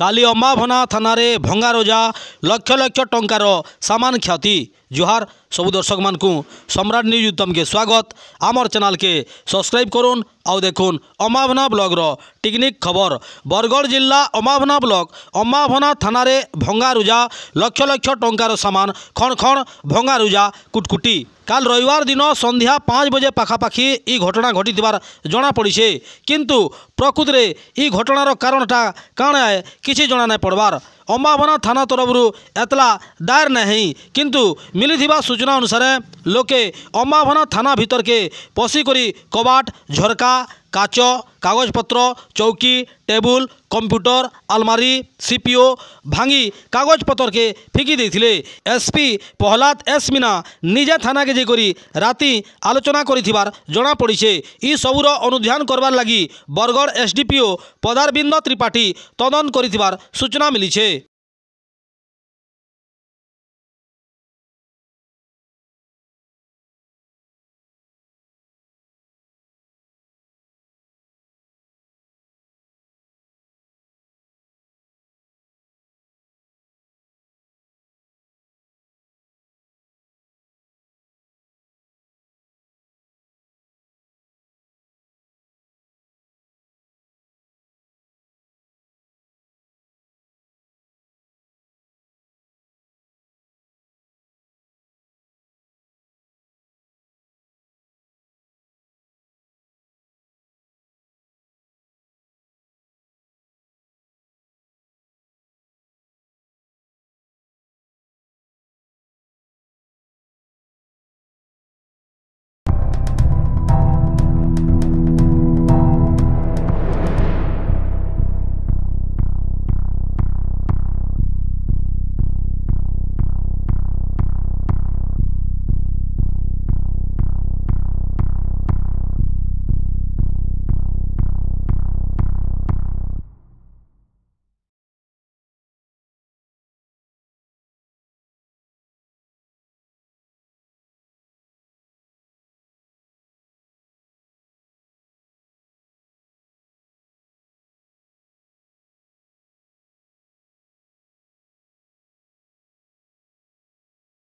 কালি অম্বাভনা থানায় ভঙ্গারোজা লক্ষ লক্ষ টঙ্কার সামান ক্ষতি জুহার সবু দর্শক মানুষ সম্রাট নিউজ উত্তমকে স্বাগত আমার চ্যানেলকে সবসক্রাইব করুন আউ দেখুন অম্বাভনা ব্লকর টিকনিক খবর বরগড় জেলা অমাভনা ব্লক অম্বাভনা থানার ভঙ্গারুজা লক্ষ লক্ষ টঙ্কার সামান খণ খণ ভঙ্গারুজা কুটকুটি কাল রবিবার দিন সন্ধ্যা পাঁচ বজে পাখাপাখি এই ঘটনা ঘটিবার জনা পড়ছে কিন্তু প্রকৃতরে এই ঘটনার কারণটা কাণ কিছু জনা নাই পড়বার ଅମ୍ବାବନା ଥାନା ତରଫରୁ ଏତଲା ଦାୟର ନାହିଁ କିନ୍ତୁ ମିଳିଥିବା ସୂଚନା ଅନୁସାରେ ଲୋକେ ଅମ୍ବାବନା ଥାନା ଭିତରକେ ପଶିକରି କବାଟ ଝରକା কাচ কাগজপত্র চৌকি টেবুল কম্পিউটর আলমারি সিপিও ভাঙি কাগজপত্রকে ফিকি দিয়েছিলে এসপি প্রহ্লাদ এস মিনা নিজে থানাকে যে করে রাতে আলোচনা করিবার জনা পড়ছে ই সবুর অনুধ্যান করবার লাগি বরগড় এসডিপিও পদারবিন্দ ত্রিপাঠী তদন করিবার সূচনা মিলিছে